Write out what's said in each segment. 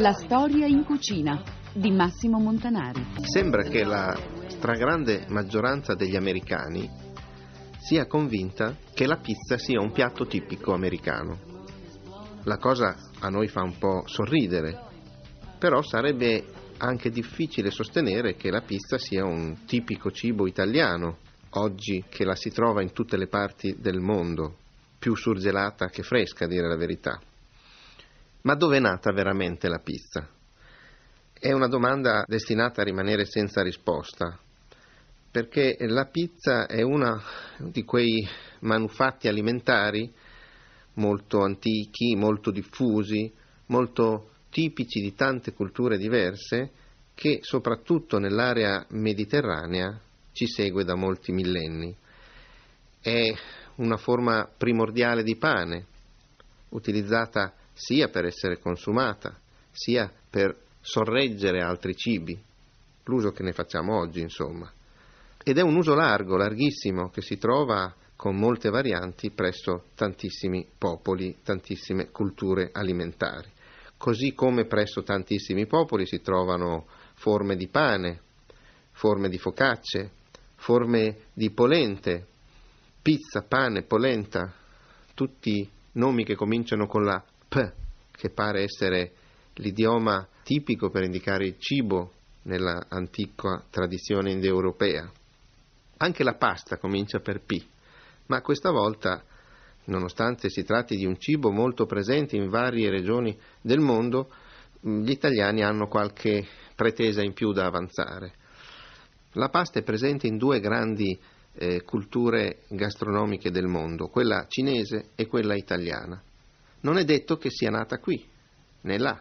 La storia in cucina di Massimo Montanari. Sembra che la stragrande maggioranza degli americani sia convinta che la pizza sia un piatto tipico americano. La cosa a noi fa un po' sorridere, però sarebbe anche difficile sostenere che la pizza sia un tipico cibo italiano, oggi che la si trova in tutte le parti del mondo, più surgelata che fresca, a dire la verità. Ma dove è nata veramente la pizza? È una domanda destinata a rimanere senza risposta, perché la pizza è uno di quei manufatti alimentari molto antichi, molto diffusi, molto tipici di tante culture diverse, che soprattutto nell'area mediterranea ci segue da molti millenni. È una forma primordiale di pane, utilizzata sia per essere consumata, sia per sorreggere altri cibi, l'uso che ne facciamo oggi, insomma. Ed è un uso largo, larghissimo, che si trova con molte varianti presso tantissimi popoli, tantissime culture alimentari. Così come presso tantissimi popoli si trovano forme di pane, forme di focacce, forme di polente, pizza, pane, polenta, tutti nomi che cominciano con la P, che pare essere l'idioma tipico per indicare il cibo nella antica tradizione indoeuropea. Anche la pasta comincia per P, ma questa volta, nonostante si tratti di un cibo molto presente in varie regioni del mondo, gli italiani hanno qualche pretesa in più da avanzare. La pasta è presente in due grandi eh, culture gastronomiche del mondo, quella cinese e quella italiana non è detto che sia nata qui, né là.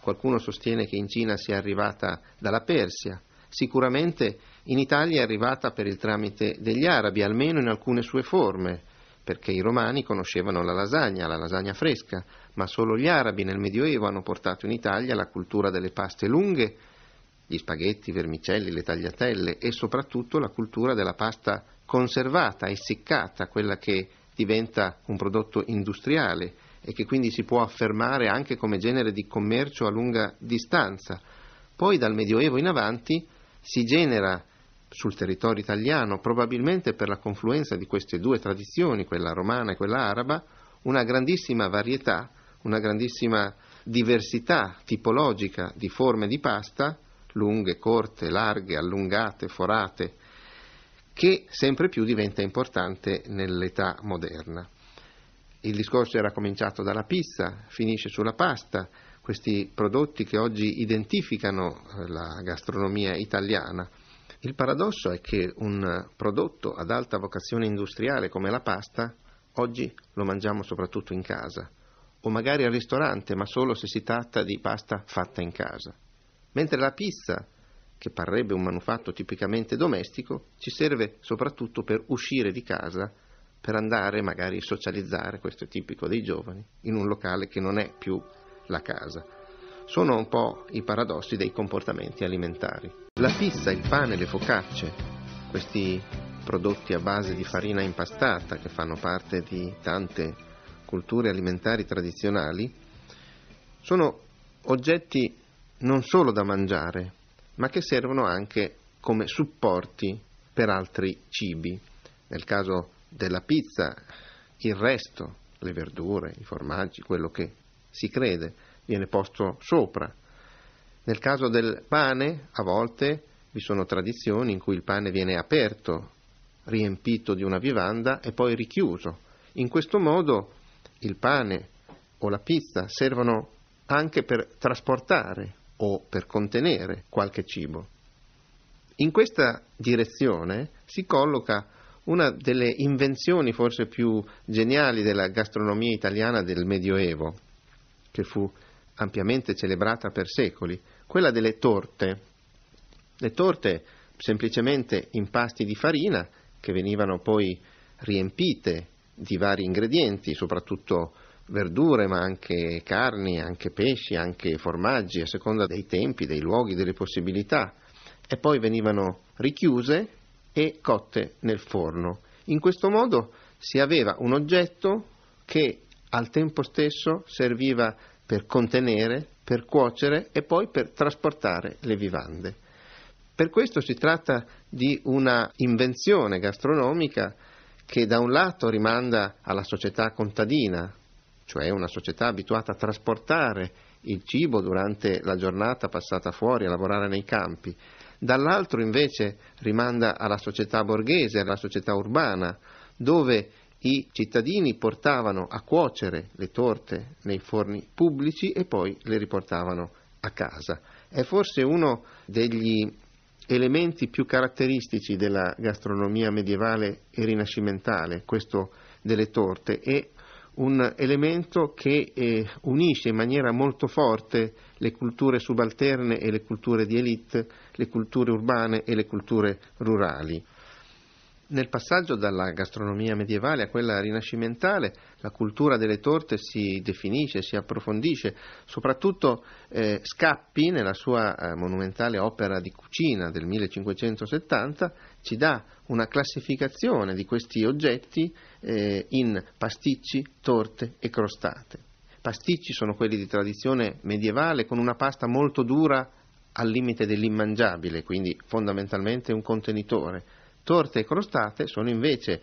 Qualcuno sostiene che in Cina sia arrivata dalla Persia, sicuramente in Italia è arrivata per il tramite degli arabi, almeno in alcune sue forme, perché i romani conoscevano la lasagna, la lasagna fresca, ma solo gli arabi nel Medioevo hanno portato in Italia la cultura delle paste lunghe, gli spaghetti, i vermicelli, le tagliatelle e soprattutto la cultura della pasta conservata, essiccata, quella che diventa un prodotto industriale e che quindi si può affermare anche come genere di commercio a lunga distanza. Poi dal Medioevo in avanti si genera sul territorio italiano, probabilmente per la confluenza di queste due tradizioni, quella romana e quella araba, una grandissima varietà, una grandissima diversità tipologica di forme di pasta, lunghe, corte, larghe, allungate, forate, che sempre più diventa importante nell'età moderna. Il discorso era cominciato dalla pizza, finisce sulla pasta, questi prodotti che oggi identificano eh, la gastronomia italiana. Il paradosso è che un prodotto ad alta vocazione industriale come la pasta oggi lo mangiamo soprattutto in casa o magari al ristorante, ma solo se si tratta di pasta fatta in casa. Mentre la pizza che parrebbe un manufatto tipicamente domestico, ci serve soprattutto per uscire di casa, per andare magari a socializzare, questo è tipico dei giovani, in un locale che non è più la casa. Sono un po' i paradossi dei comportamenti alimentari. La pizza, il pane, le focacce, questi prodotti a base di farina impastata che fanno parte di tante culture alimentari tradizionali, sono oggetti non solo da mangiare, ma che servono anche come supporti per altri cibi. Nel caso della pizza, il resto, le verdure, i formaggi, quello che si crede, viene posto sopra. Nel caso del pane, a volte vi sono tradizioni in cui il pane viene aperto, riempito di una vivanda e poi richiuso. In questo modo il pane o la pizza servono anche per trasportare o per contenere qualche cibo. In questa direzione si colloca una delle invenzioni forse più geniali della gastronomia italiana del Medioevo, che fu ampiamente celebrata per secoli, quella delle torte. Le torte semplicemente impasti di farina che venivano poi riempite di vari ingredienti, soprattutto verdure, ma anche carni, anche pesci, anche formaggi, a seconda dei tempi, dei luoghi, delle possibilità. E poi venivano richiuse e cotte nel forno. In questo modo si aveva un oggetto che al tempo stesso serviva per contenere, per cuocere e poi per trasportare le vivande. Per questo si tratta di una invenzione gastronomica che da un lato rimanda alla società contadina, cioè una società abituata a trasportare il cibo durante la giornata passata fuori, a lavorare nei campi, dall'altro invece rimanda alla società borghese, alla società urbana, dove i cittadini portavano a cuocere le torte nei forni pubblici e poi le riportavano a casa. È forse uno degli elementi più caratteristici della gastronomia medievale e rinascimentale, questo delle torte, e un elemento che eh, unisce in maniera molto forte le culture subalterne e le culture di elite, le culture urbane e le culture rurali. Nel passaggio dalla gastronomia medievale a quella rinascimentale, la cultura delle torte si definisce, si approfondisce, soprattutto eh, Scappi, nella sua eh, monumentale opera di cucina del 1570, ci dà una classificazione di questi oggetti eh, in pasticci, torte e crostate. Pasticci sono quelli di tradizione medievale con una pasta molto dura al limite dell'immangiabile, quindi fondamentalmente un contenitore Torte e crostate sono invece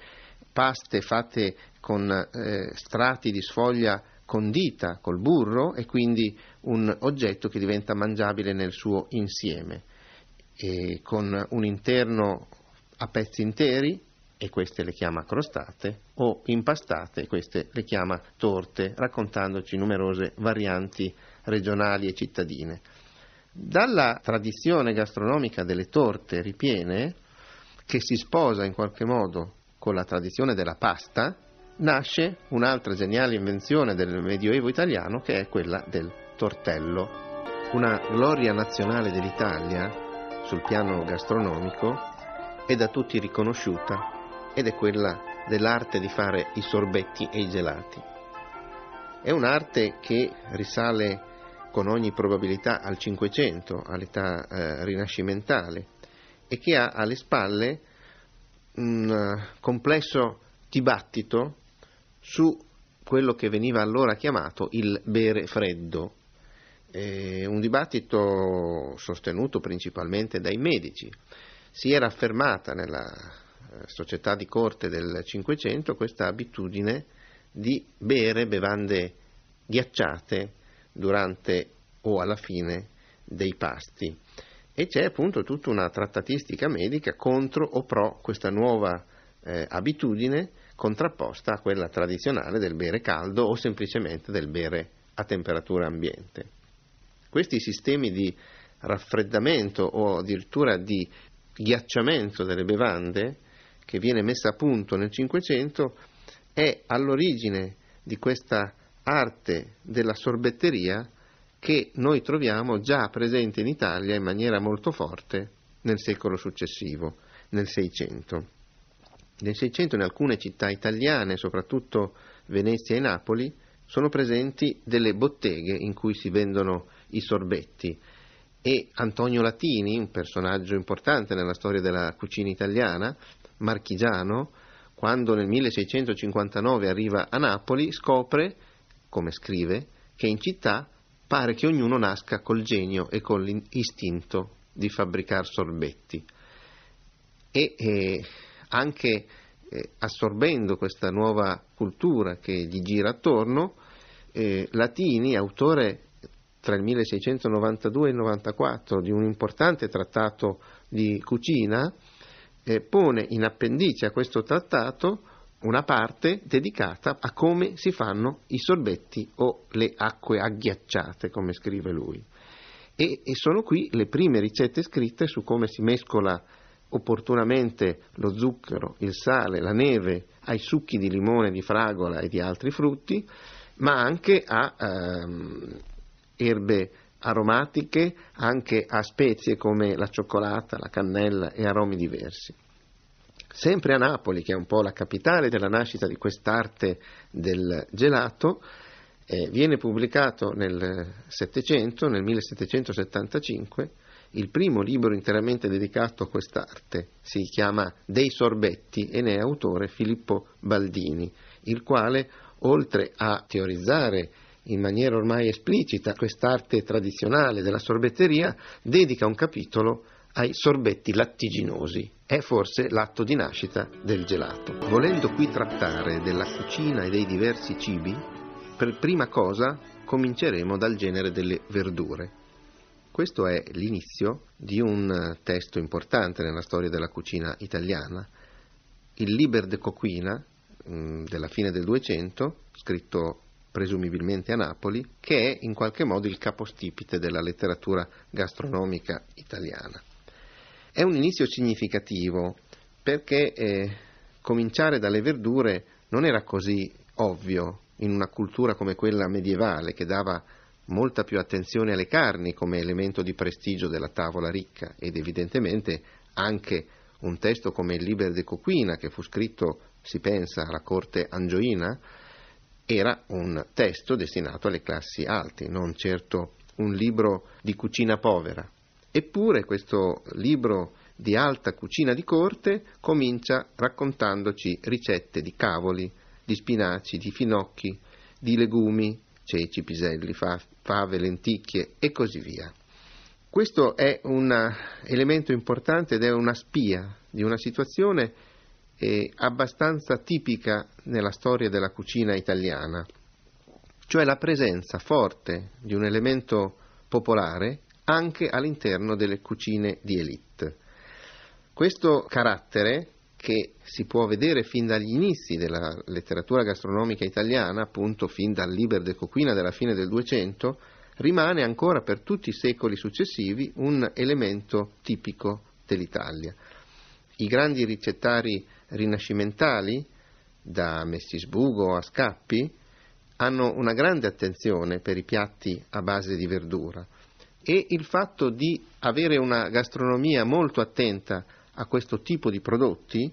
paste fatte con eh, strati di sfoglia condita col burro e quindi un oggetto che diventa mangiabile nel suo insieme, e con un interno a pezzi interi, e queste le chiama crostate, o impastate, e queste le chiama torte, raccontandoci numerose varianti regionali e cittadine. Dalla tradizione gastronomica delle torte ripiene, che si sposa in qualche modo con la tradizione della pasta, nasce un'altra geniale invenzione del Medioevo italiano che è quella del tortello. Una gloria nazionale dell'Italia sul piano gastronomico è da tutti riconosciuta ed è quella dell'arte di fare i sorbetti e i gelati. È un'arte che risale con ogni probabilità al Cinquecento, all'età eh, rinascimentale, e che ha alle spalle un eh, complesso dibattito su quello che veniva allora chiamato il bere freddo, eh, un dibattito sostenuto principalmente dai medici. Si era affermata nella eh, società di corte del Cinquecento questa abitudine di bere bevande ghiacciate durante o alla fine dei pasti e c'è appunto tutta una trattatistica medica contro o pro questa nuova eh, abitudine contrapposta a quella tradizionale del bere caldo o semplicemente del bere a temperatura ambiente. Questi sistemi di raffreddamento o addirittura di ghiacciamento delle bevande che viene messa a punto nel Cinquecento è all'origine di questa arte della sorbetteria che noi troviamo già presente in Italia in maniera molto forte nel secolo successivo, nel Seicento. Nel Seicento in alcune città italiane, soprattutto Venezia e Napoli, sono presenti delle botteghe in cui si vendono i sorbetti e Antonio Latini, un personaggio importante nella storia della cucina italiana, marchigiano, quando nel 1659 arriva a Napoli scopre, come scrive, che in città pare che ognuno nasca col genio e con l'istinto di fabbricare sorbetti. E eh, anche eh, assorbendo questa nuova cultura che gli gira attorno, eh, Latini, autore tra il 1692 e il 94 di un importante trattato di cucina, eh, pone in appendice a questo trattato una parte dedicata a come si fanno i sorbetti o le acque agghiacciate, come scrive lui. E, e sono qui le prime ricette scritte su come si mescola opportunamente lo zucchero, il sale, la neve ai succhi di limone, di fragola e di altri frutti, ma anche a ehm, erbe aromatiche, anche a spezie come la cioccolata, la cannella e aromi diversi sempre a Napoli, che è un po' la capitale della nascita di quest'arte del gelato, eh, viene pubblicato nel 700, nel 1775, il primo libro interamente dedicato a quest'arte. Si chiama Dei sorbetti e ne è autore Filippo Baldini, il quale, oltre a teorizzare in maniera ormai esplicita quest'arte tradizionale della sorbetteria, dedica un capitolo a ai sorbetti lattiginosi. È forse l'atto di nascita del gelato. Volendo qui trattare della cucina e dei diversi cibi, per prima cosa cominceremo dal genere delle verdure. Questo è l'inizio di un eh, testo importante nella storia della cucina italiana, il Liber de Coquina mm, della fine del 200, scritto presumibilmente a Napoli, che è in qualche modo il capostipite della letteratura gastronomica italiana. È un inizio significativo perché eh, cominciare dalle verdure non era così ovvio in una cultura come quella medievale che dava molta più attenzione alle carni come elemento di prestigio della tavola ricca ed evidentemente anche un testo come il Liber de Coquina che fu scritto, si pensa, alla corte angioina, era un testo destinato alle classi alte, non certo un libro di cucina povera. Eppure questo libro di alta cucina di corte comincia raccontandoci ricette di cavoli, di spinaci, di finocchi, di legumi, ceci, piselli, fave, lenticchie e così via. Questo è un elemento importante ed è una spia di una situazione eh, abbastanza tipica nella storia della cucina italiana, cioè la presenza forte di un elemento popolare anche all'interno delle cucine di elite. Questo carattere, che si può vedere fin dagli inizi della letteratura gastronomica italiana, appunto fin dal Liber de Coquina della fine del 200, rimane ancora per tutti i secoli successivi un elemento tipico dell'Italia. I grandi ricettari rinascimentali, da Messisbugo a Scappi, hanno una grande attenzione per i piatti a base di verdura e il fatto di avere una gastronomia molto attenta a questo tipo di prodotti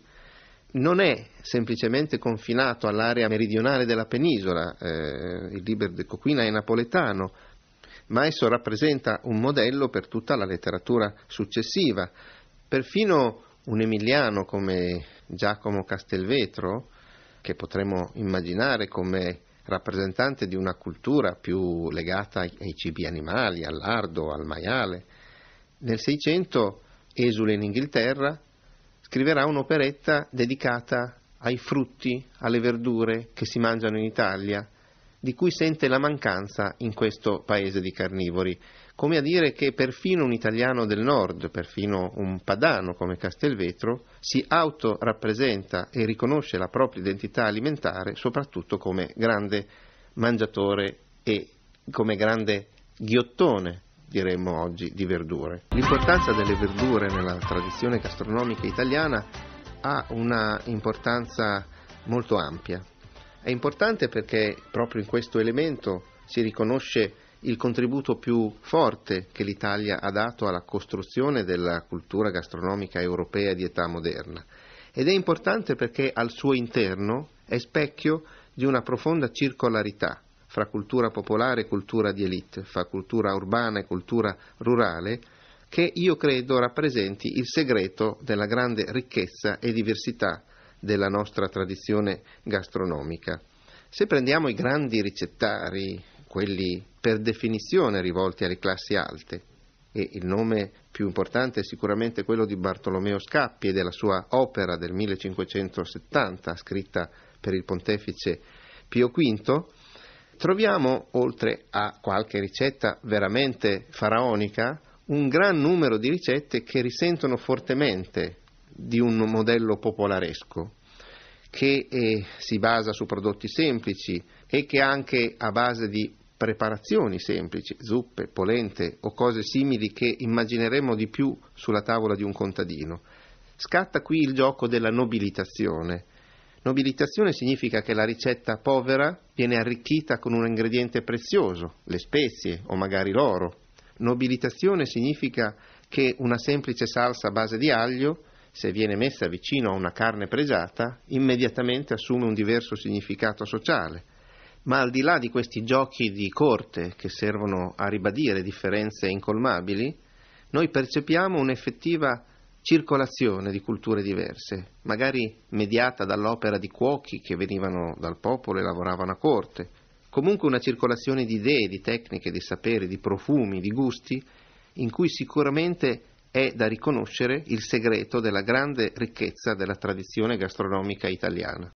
non è semplicemente confinato all'area meridionale della penisola, eh, il Liber de Coquina è napoletano, ma esso rappresenta un modello per tutta la letteratura successiva. Perfino un emiliano come Giacomo Castelvetro, che potremmo immaginare come rappresentante di una cultura più legata ai, cibi animali, al lardo, al maiale. Nel Seicento esule in Inghilterra, scriverà un'operetta dedicata ai frutti, alle verdure che si mangiano in Italia, di cui sente la mancanza in questo paese di carnivori come a dire che perfino un italiano del nord, perfino un padano come Castelvetro, si autorappresenta e riconosce la propria identità alimentare soprattutto come grande mangiatore e come grande ghiottone diremmo oggi di verdure. L'importanza delle verdure nella tradizione gastronomica italiana ha una importanza molto ampia. È importante perché proprio in questo elemento si riconosce il contributo più forte che l'Italia ha dato alla costruzione della cultura gastronomica europea di età moderna. Ed è importante perché al suo interno è specchio di una profonda circolarità fra cultura popolare e cultura di elite, fra cultura urbana e cultura rurale, che io credo rappresenti il segreto della grande ricchezza e diversità della nostra tradizione gastronomica. Se prendiamo i grandi ricettari quelli per definizione rivolti alle classi alte e il nome più importante è sicuramente quello di Bartolomeo Scappi e della sua opera del 1570 scritta per il pontefice Pio V, troviamo, oltre a qualche ricetta veramente faraonica, un gran numero di ricette che risentono fortemente di un modello popolaresco, che eh, si basa su prodotti semplici e che anche a base di preparazioni semplici, zuppe, polente o cose simili che immagineremmo di più sulla tavola di un contadino. Scatta qui il gioco della nobilitazione. Nobilitazione significa che la ricetta povera viene arricchita con un ingrediente prezioso, le spezie o magari l'oro. Nobilitazione significa che una semplice salsa a base di aglio, se viene messa vicino a una carne pregiata, immediatamente assume un diverso significato sociale. Ma al di là di questi giochi di corte che servono a ribadire differenze incolmabili, noi percepiamo un'effettiva circolazione di culture diverse, magari mediata dall'opera di cuochi che venivano dal popolo e lavoravano a corte, comunque una circolazione di idee, di tecniche, di saperi, di profumi, di gusti, in cui sicuramente è da riconoscere il segreto della grande ricchezza della tradizione gastronomica italiana.